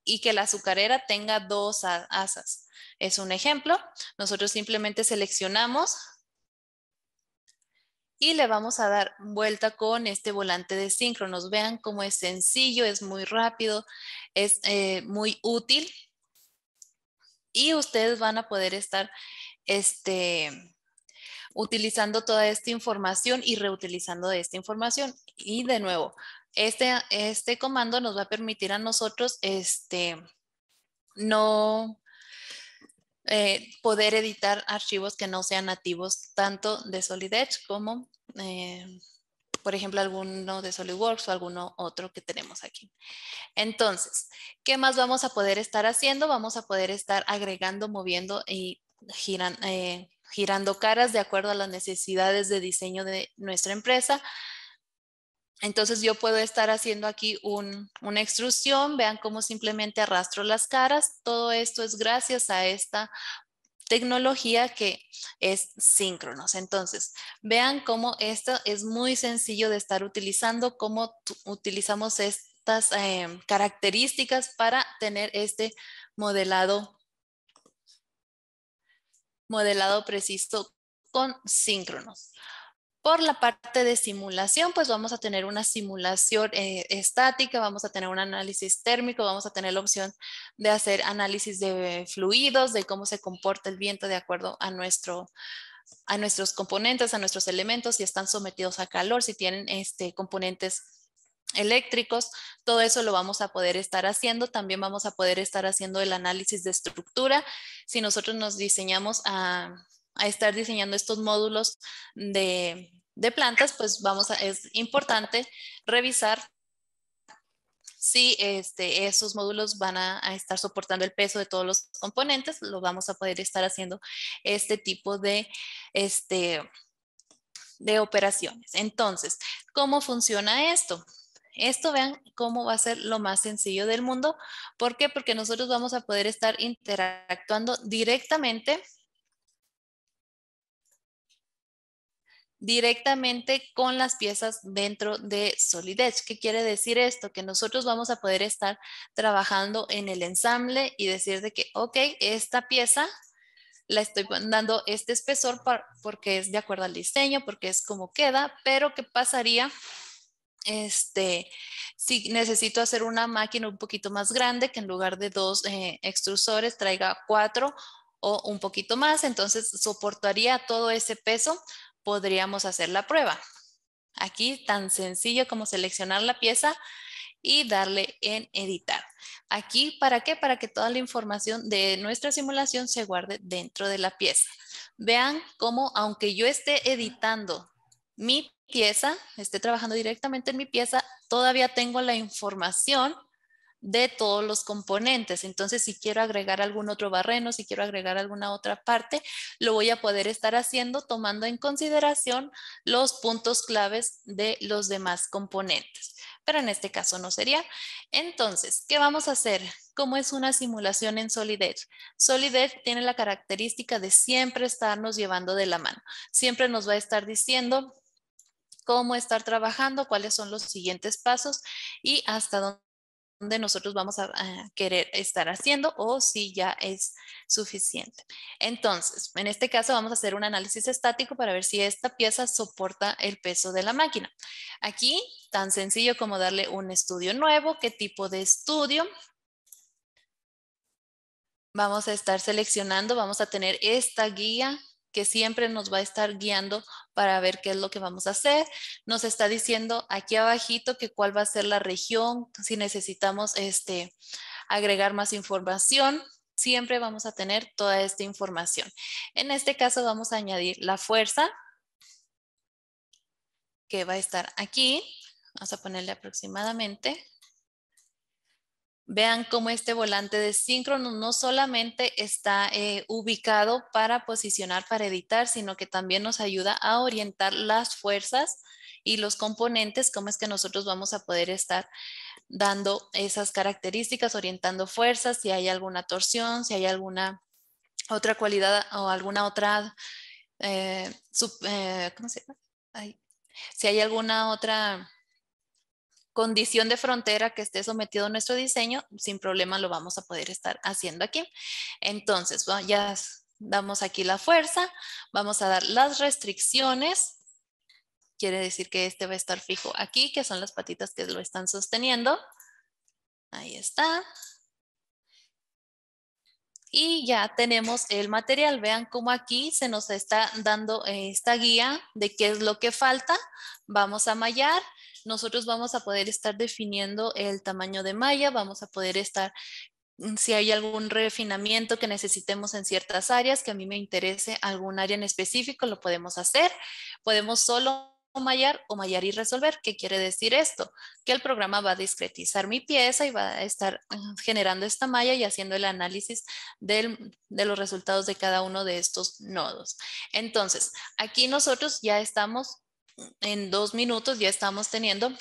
y que la azucarera tenga dos asas. Es un ejemplo. Nosotros simplemente seleccionamos y le vamos a dar vuelta con este volante de síncronos. Vean cómo es sencillo, es muy rápido, es eh, muy útil y ustedes van a poder estar este, utilizando toda esta información y reutilizando esta información. Y de nuevo, este, este comando nos va a permitir a nosotros este, no eh, poder editar archivos que no sean nativos tanto de Solid Edge como, eh, por ejemplo, alguno de SolidWorks o alguno otro que tenemos aquí. Entonces, ¿qué más vamos a poder estar haciendo? Vamos a poder estar agregando, moviendo y eh, girando caras de acuerdo a las necesidades de diseño de nuestra empresa, entonces yo puedo estar haciendo aquí una extrusión, vean cómo simplemente arrastro las caras. Todo esto es gracias a esta tecnología que es síncronos. Entonces, vean cómo esto es muy sencillo de estar utilizando, cómo utilizamos estas em, características para tener este modelado, modelado preciso con síncronos. Por la parte de simulación, pues vamos a tener una simulación eh, estática, vamos a tener un análisis térmico, vamos a tener la opción de hacer análisis de fluidos, de cómo se comporta el viento de acuerdo a nuestro a nuestros componentes, a nuestros elementos, si están sometidos a calor, si tienen este, componentes eléctricos, todo eso lo vamos a poder estar haciendo. También vamos a poder estar haciendo el análisis de estructura. Si nosotros nos diseñamos a, a estar diseñando estos módulos de, de plantas, pues vamos a, es importante revisar si este, esos módulos van a, a, estar soportando el peso de todos los componentes, lo vamos a poder estar haciendo este tipo de, este, de operaciones. Entonces, ¿cómo funciona esto? Esto vean cómo va a ser lo más sencillo del mundo. ¿Por qué? Porque nosotros vamos a poder estar interactuando directamente directamente con las piezas dentro de Solidex. ¿Qué quiere decir esto? Que nosotros vamos a poder estar trabajando en el ensamble y decir de que, ok, esta pieza la estoy dando este espesor porque es de acuerdo al diseño, porque es como queda, pero ¿qué pasaría? Este, si necesito hacer una máquina un poquito más grande, que en lugar de dos eh, extrusores traiga cuatro o un poquito más, entonces soportaría todo ese peso podríamos hacer la prueba. Aquí tan sencillo como seleccionar la pieza y darle en editar. Aquí, ¿para qué? Para que toda la información de nuestra simulación se guarde dentro de la pieza. Vean cómo, aunque yo esté editando mi pieza, esté trabajando directamente en mi pieza, todavía tengo la información de todos los componentes. Entonces, si quiero agregar algún otro barreno, si quiero agregar alguna otra parte, lo voy a poder estar haciendo tomando en consideración los puntos claves de los demás componentes. Pero en este caso no sería. Entonces, ¿qué vamos a hacer? ¿Cómo es una simulación en solidez solidez tiene la característica de siempre estarnos llevando de la mano. Siempre nos va a estar diciendo cómo estar trabajando, cuáles son los siguientes pasos y hasta dónde donde nosotros vamos a, a, querer estar haciendo o si ya es suficiente. Entonces, en este caso vamos a hacer un análisis estático para ver si esta pieza soporta el peso de la máquina. Aquí, tan sencillo como darle un estudio nuevo, qué tipo de estudio. Vamos a estar seleccionando, vamos a tener esta guía que siempre nos va a estar guiando para ver qué es lo que vamos a hacer. Nos está diciendo aquí abajito que cuál va a ser la región, si necesitamos este, agregar más información. Siempre vamos a tener toda esta información. En este caso vamos a añadir la fuerza, que va a estar aquí. Vamos a ponerle aproximadamente Vean cómo este volante de síncrono no solamente está eh, ubicado para posicionar, para editar, sino que también nos ayuda a orientar las fuerzas y los componentes, cómo es que nosotros vamos a poder estar dando esas características, orientando fuerzas, si hay alguna torsión, si hay alguna otra cualidad o alguna otra, eh, eh, ¿cómo se llama? si hay alguna otra condición de frontera que esté sometido a nuestro diseño, sin problema lo vamos a poder estar haciendo aquí. Entonces, ya damos aquí la fuerza, vamos a dar las restricciones, quiere decir que este va a estar fijo aquí, que son las patitas que lo están sosteniendo. Ahí está. Y ya tenemos el material. Vean cómo aquí se nos está dando eh, esta guía de qué es lo que falta. Vamos a mallar nosotros vamos a poder estar definiendo el tamaño de malla, vamos a poder estar mm, si hay algún refinamiento que necesitemos en ciertas áreas, que a mí me interese algún área en específico, lo podemos hacer. Podemos solo mallar o mallar y resolver. ¿Qué quiere decir esto? Que el programa va a discretizar mi pieza y va a estar mm, generando esta malla y haciendo el análisis de los resultados de cada uno de estos nodos. Entonces, aquí nosotros ya estamos en dos minutos ya estamos teniendo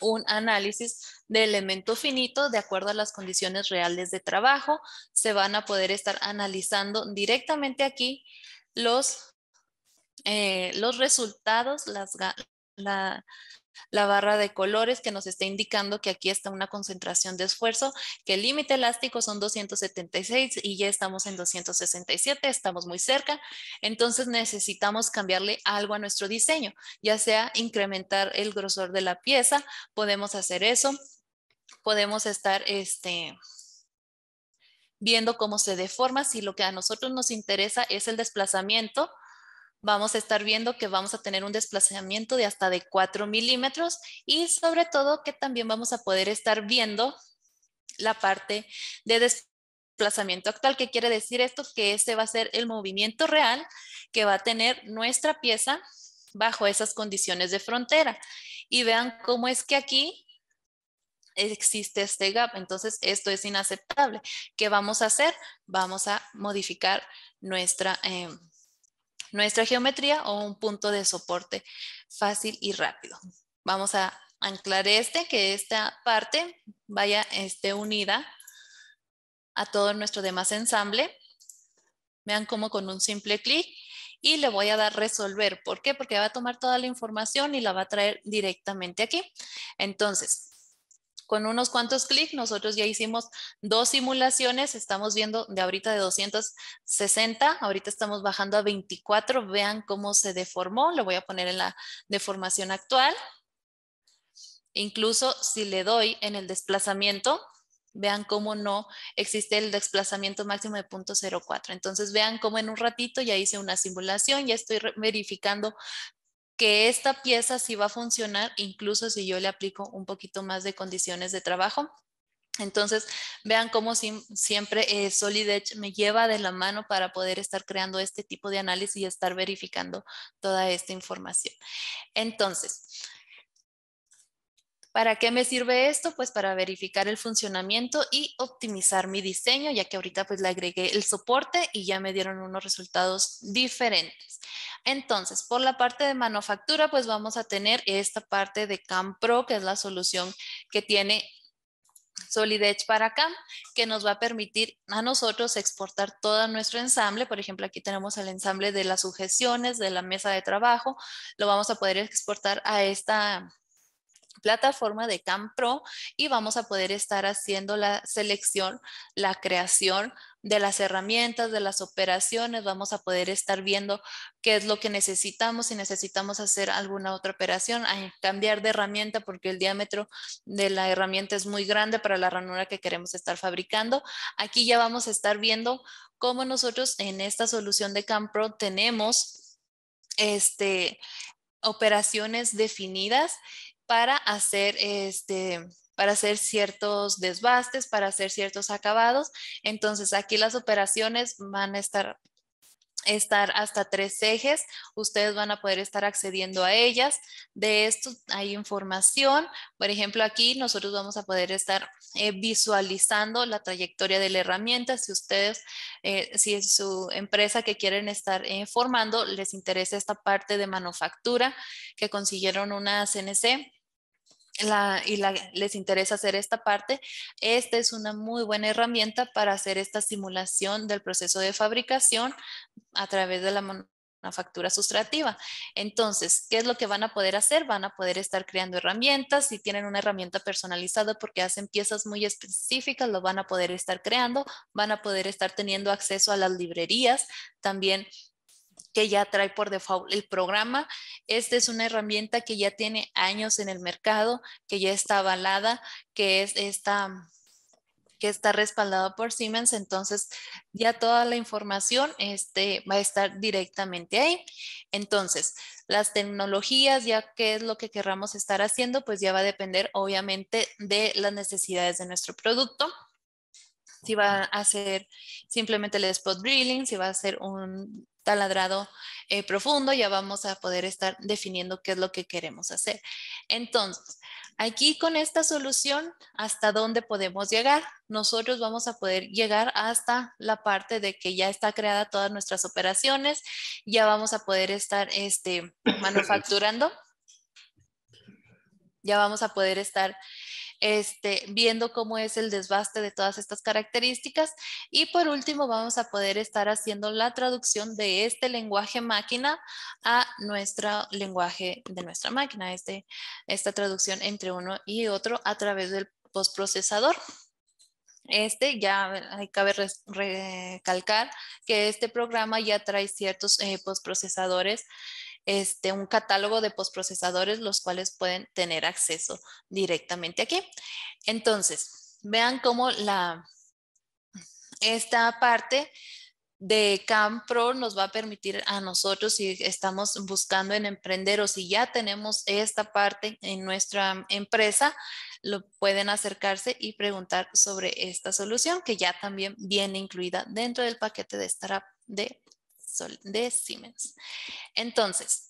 un análisis de elemento finito de acuerdo a las condiciones reales de trabajo. Se van a poder estar analizando directamente aquí los, eh, los resultados, las, la, la barra de colores que nos está indicando que aquí está una concentración de esfuerzo, que el límite elástico son 276 y ya estamos en 267, estamos muy cerca, entonces necesitamos cambiarle algo a nuestro diseño, ya sea incrementar el grosor de la pieza, podemos hacer eso, podemos estar este, viendo cómo se deforma, si lo que a nosotros nos interesa es el desplazamiento, vamos a estar viendo que vamos a tener un desplazamiento de hasta de 4 milímetros y sobre todo que también vamos a poder estar viendo la parte de desplazamiento actual, ¿Qué quiere decir esto que este va a ser el movimiento real que va a tener nuestra pieza bajo esas condiciones de frontera. Y vean cómo es que aquí existe este gap. Entonces, esto es inaceptable. ¿Qué vamos a hacer? Vamos a modificar nuestra... Eh, nuestra geometría o un punto de soporte fácil y rápido. Vamos a anclar este, que esta parte vaya esté unida a todo nuestro demás ensamble. Vean cómo con un simple clic y le voy a dar resolver. ¿Por qué? Porque va a tomar toda la información y la va a traer directamente aquí. Entonces, con unos cuantos clics, nosotros ya hicimos dos simulaciones, estamos viendo de ahorita de 260, ahorita estamos bajando a 24, vean cómo se deformó, lo voy a poner en la deformación actual. Incluso si le doy en el desplazamiento, vean cómo no existe el desplazamiento máximo de 0.04. Entonces vean cómo en un ratito ya hice una simulación, ya estoy verificando que esta pieza sí va a funcionar incluso si yo le aplico un poquito más de condiciones de trabajo. Entonces, vean cómo siempre eh, Solid Edge me lleva de la mano para poder estar creando este tipo de análisis y estar verificando toda esta información. Entonces, ¿Para qué me sirve esto? Pues para verificar el funcionamiento y optimizar mi diseño, ya que ahorita pues le agregué el soporte y ya me dieron unos resultados diferentes. Entonces, por la parte de manufactura, pues vamos a tener esta parte de Pro, que es la solución que tiene Edge para CAM, que nos va a permitir a nosotros exportar todo nuestro ensamble. Por ejemplo, aquí tenemos el ensamble de las sujeciones, de la mesa de trabajo. Lo vamos a poder exportar a esta plataforma de CamPro y vamos a poder estar haciendo la selección, la creación de las herramientas, de las operaciones, vamos a poder estar viendo qué es lo que necesitamos, si necesitamos hacer alguna otra operación, cambiar de herramienta porque el diámetro de la herramienta es muy grande para la ranura que queremos estar fabricando. Aquí ya vamos a estar viendo cómo nosotros en esta solución de CamPro tenemos este, operaciones definidas para hacer este para hacer ciertos desbastes, para hacer ciertos acabados. Entonces aquí las operaciones van a estar estar hasta tres ejes, ustedes van a poder estar accediendo a ellas. De esto hay información, por ejemplo aquí nosotros vamos a poder estar eh, visualizando la trayectoria de la herramienta, si ustedes, eh, si es su empresa que quieren estar eh, formando, les interesa esta parte de manufactura que consiguieron una CNC, y les interesa hacer esta parte, esta es una muy buena herramienta para hacer esta simulación del proceso de fabricación a través de la manufactura sustrativa Entonces, ¿qué es lo que van a poder hacer? Van a poder estar creando herramientas. Si tienen una herramienta personalizada porque hacen piezas muy específicas, lo van a poder estar creando. Van a poder estar teniendo acceso a las librerías. También que ya trae por default el programa. Esta es una herramienta que ya tiene años en el mercado, que ya está avalada, que que está respaldada por Siemens, entonces ya toda la información este, va a estar directamente ahí. Entonces, las tecnologías, ya qué es lo que querramos estar haciendo, pues ya va a depender obviamente de las necesidades de nuestro producto si va a hacer simplemente el spot drilling, si va a hacer un taladrado eh, profundo, ya vamos a poder estar definiendo qué es lo que queremos hacer. Entonces, aquí con esta solución, ¿hasta dónde podemos llegar? Nosotros vamos a poder llegar hasta la parte de que ya está creada todas nuestras operaciones, ya vamos a poder estar este, manufacturando, ya vamos a poder estar este, viendo cómo es el desbaste de todas estas características. Y por último, vamos a poder estar haciendo la traducción de este lenguaje máquina a nuestro lenguaje de nuestra máquina, este, esta traducción entre uno y otro a través del postprocesador. Este ya hay, cabe recalcar que este programa ya trae ciertos eh, postprocesadores este, un catálogo de postprocesadores los cuales pueden tener acceso directamente aquí. Entonces, vean cómo la, esta parte de CAMPRO nos va a permitir a nosotros si estamos buscando en emprender o si ya tenemos esta parte en nuestra empresa, lo pueden acercarse y preguntar sobre esta solución que ya también viene incluida dentro del paquete de startup de de Siemens. Entonces,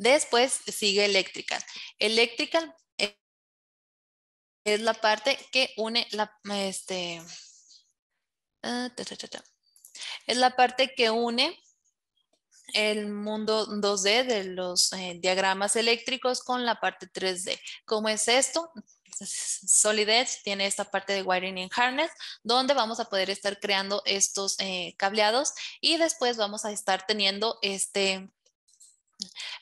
Después sigue eléctrica. Eléctrica es la parte que une la, este, ah, es la parte que une el mundo 2D de los eh, diagramas eléctricos con la parte 3D. ¿Cómo es esto? Solid tiene esta parte de Wiring and Harness, donde vamos a poder estar creando estos eh, cableados y después vamos a estar teniendo este,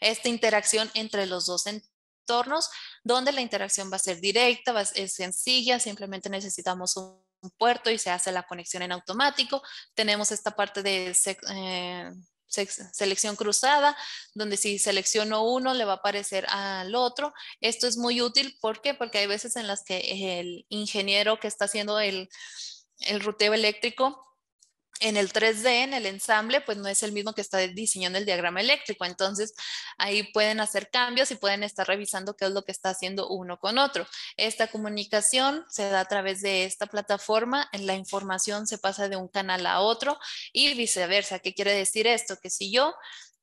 esta interacción entre los dos entornos, donde la interacción va a ser directa, es sencilla, simplemente necesitamos un puerto y se hace la conexión en automático. Tenemos esta parte de eh, selección cruzada, donde si selecciono uno le va a aparecer al otro. Esto es muy útil, ¿por qué? Porque hay veces en las que el ingeniero que está haciendo el, el ruteo eléctrico en el 3D, en el ensamble, pues no es el mismo que está diseñando el diagrama eléctrico. Entonces, ahí pueden hacer cambios y pueden estar revisando qué es lo que está haciendo uno con otro. Esta comunicación se da a través de esta plataforma, la información se pasa de un canal a otro y viceversa. ¿Qué quiere decir esto? Que si yo,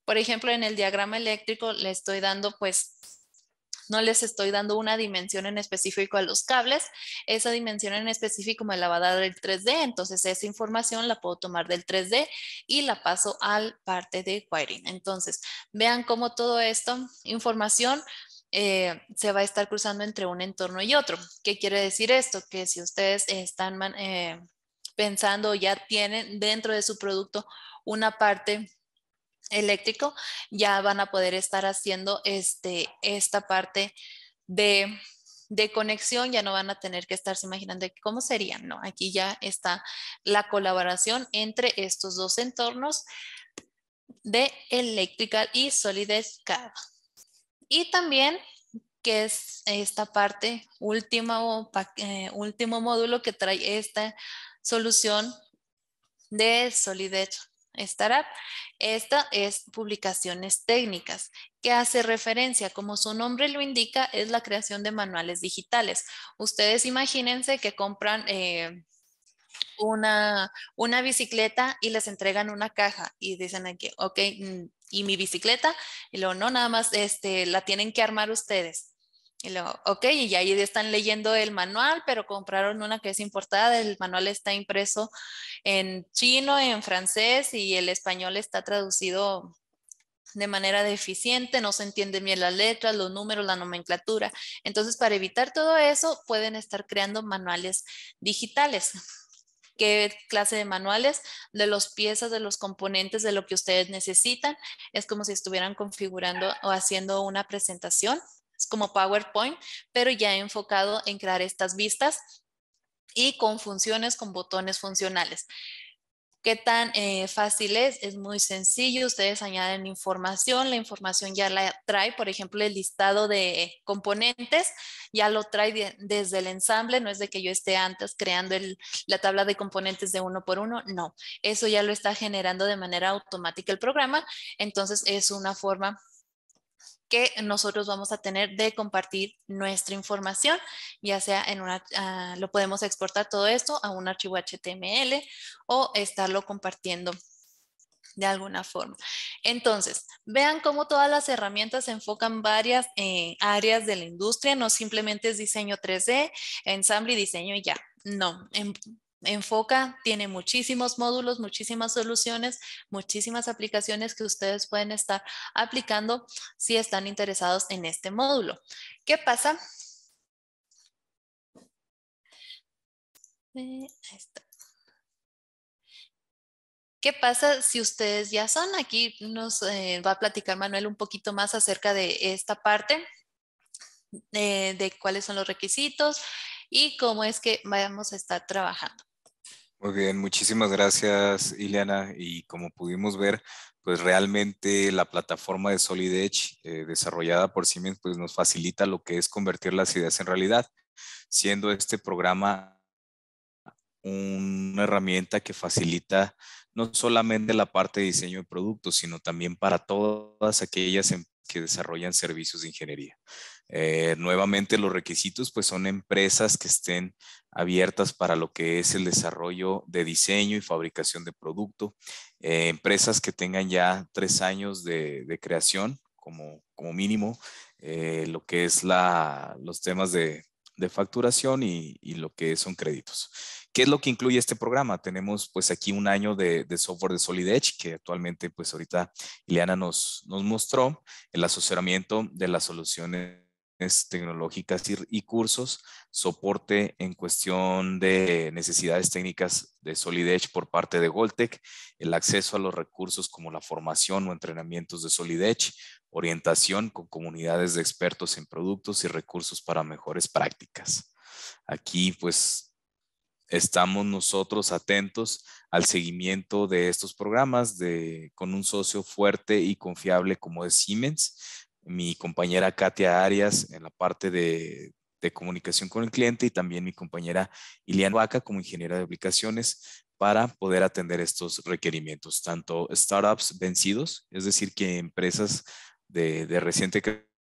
por ejemplo, en el diagrama eléctrico le estoy dando pues no les estoy dando una dimensión en específico a los cables, esa dimensión en específico me la va a dar el 3D, entonces esa información la puedo tomar del 3D y la paso al parte de wiring. Entonces, vean cómo todo esto, información, eh, se va a estar cruzando entre un entorno y otro. ¿Qué quiere decir esto? Que si ustedes están eh, pensando, ya tienen dentro de su producto una parte eléctrico, ya van a poder estar haciendo este, esta parte de, de conexión, ya no van a tener que estarse imaginando cómo sería, no, aquí ya está la colaboración entre estos dos entornos de Electrical y Solid CAD. Y también que es esta parte última eh, último módulo que trae esta solución de Solid startup. Esta es publicaciones técnicas, que hace referencia, como su nombre lo indica, es la creación de manuales digitales. Ustedes imagínense que compran... Eh, una, una bicicleta y les entregan una caja y dicen aquí, ok, mm, y mi bicicleta, y luego no, nada más este, la tienen que armar ustedes. Y luego, ok, y ahí están leyendo el manual, pero compraron una que es importada, el manual está impreso en chino, en francés y el español está traducido de manera deficiente, no se entiende bien las letras, los números, la nomenclatura. Entonces, para evitar todo eso, pueden estar creando manuales digitales qué clase de manuales, de los piezas, de los componentes, de lo que ustedes necesitan. Es como si estuvieran configurando o haciendo una presentación es como PowerPoint, pero ya enfocado en crear estas vistas y con funciones, con botones funcionales. ¿Qué tan eh, fácil es? Es muy sencillo. Ustedes añaden información. La información ya la trae, por ejemplo, el listado de componentes. Ya lo trae desde el ensamble. No es de que yo esté antes creando la tabla de componentes de uno por uno. No, eso ya lo está generando de manera automática el programa. Entonces es una forma que nosotros vamos a tener de compartir nuestra información, ya sea en una, ah, lo podemos exportar todo esto a un archivo HTML o estarlo compartiendo de alguna forma. Entonces, vean cómo todas las herramientas se enfocan varias eh, áreas de la industria, no simplemente es diseño 3D, ensamble y diseño y ya. No, en em, Enfoca tiene muchísimos módulos, muchísimas soluciones, muchísimas aplicaciones que ustedes pueden estar aplicando si están interesados en este módulo. ¿Qué pasa? Eh, ¿Qué pasa si ustedes ya son? Aquí nos eh, va a platicar Manuel un poquito más acerca de esta parte, eh, de cuáles son los requisitos y cómo es que vamos a estar trabajando. Muy bien, muchísimas gracias, Ileana. Y como pudimos ver, pues realmente la plataforma de Solid Edge eh, desarrollada por Siemens pues nos facilita lo que es convertir las ideas en realidad, siendo este programa una herramienta que facilita no solamente la parte de diseño de productos, sino también para todas aquellas empresas que desarrollan servicios de ingeniería. Eh, nuevamente los requisitos pues son empresas que estén abiertas para lo que es el desarrollo de diseño y fabricación de producto, eh, empresas que tengan ya tres años de, creación como, mínimo, eh, lo que es los temas de, facturación y, lo que son créditos. ¿Qué es lo que incluye este programa? Tenemos pues aquí un año de, software de Solid Edge que actualmente pues ahorita Ileana nos, nos mostró el asociamiento de las soluciones tecnológicas y, y, cursos, soporte en cuestión de necesidades técnicas de Solid Edge por parte de Goltec, el acceso a los recursos como la formación o entrenamientos de Solid Edge, orientación con comunidades de expertos en productos y recursos para mejores prácticas. Aquí pues estamos nosotros atentos al seguimiento de estos programas de, con un socio fuerte y confiable como es Siemens. Mi compañera Katia Arias en la parte de, comunicación con el cliente y también mi compañera Iliana Vaca como ingeniera de aplicaciones para poder atender estos requerimientos, tanto startups vencidos, es decir, que empresas de, de reciente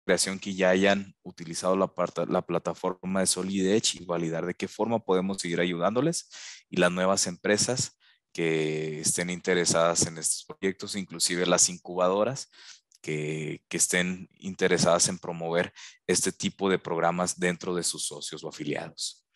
creación que ya hayan utilizado la, plataforma de Solid Edge y validar de qué forma podemos seguir ayudándoles y las nuevas empresas que estén interesadas en estos proyectos, inclusive las incubadoras que, que estén interesadas en promover este tipo de programas dentro de sus socios o afiliados.